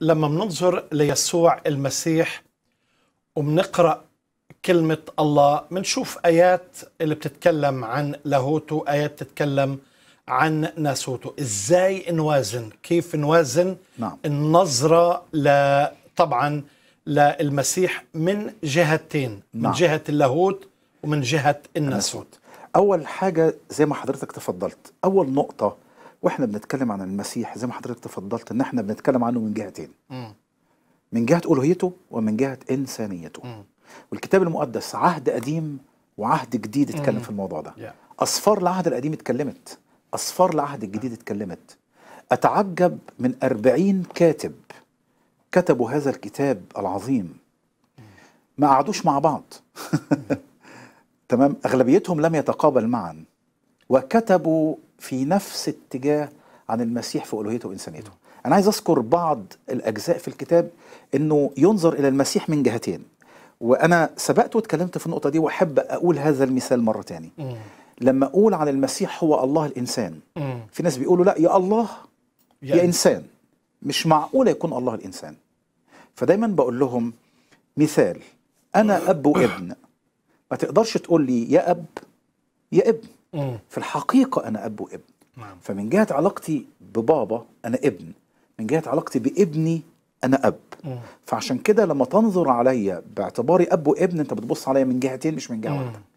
لما بننظر ليسوع المسيح وبنقرا كلمة الله منشوف آيات اللي بتتكلم عن لاهوته آيات بتتكلم عن ناسوته إزاي نوازن كيف نوازن نعم. النظرة ل... طبعا للمسيح من جهتين نعم. من جهة اللاهوت ومن جهة الناسوت أول حاجة زي ما حضرتك تفضلت أول نقطة واحنا بنتكلم عن المسيح زي ما حضرتك تفضلت ان احنا بنتكلم عنه من جهتين إيه؟ م. من جهه الوهيته ومن جهه انسانيته م. والكتاب المقدس عهد قديم وعهد جديد اتكلم في الموضوع ده yeah. اصفار العهد القديم اتكلمت اصفار العهد الجديد اتكلمت اتعجب من أربعين كاتب كتبوا هذا الكتاب العظيم ما قعدوش مع بعض تمام اغلبيتهم لم يتقابل معا وكتبوا في نفس اتجاه عن المسيح في ألوهيته وإنسانيته أنا عايز أذكر بعض الأجزاء في الكتاب أنه ينظر إلى المسيح من جهتين وأنا سبقت واتكلمت في النقطة دي وأحب أقول هذا المثال مرة تاني لما أقول عن المسيح هو الله الإنسان في ناس بيقولوا لا يا الله يا يعني إنسان مش معقولة يكون الله الإنسان فدايما بقول لهم مثال أنا أب وابن ما تقدرش تقول لي يا أب يا ابن في الحقيقة أنا أب وابن مم. فمن جهة علاقتي ببابا أنا ابن من جهة علاقتي بابني أنا أب مم. فعشان كده لما تنظر عليا باعتباري أب وابن أنت بتبص عليا من جهتين مش من جهة واحدة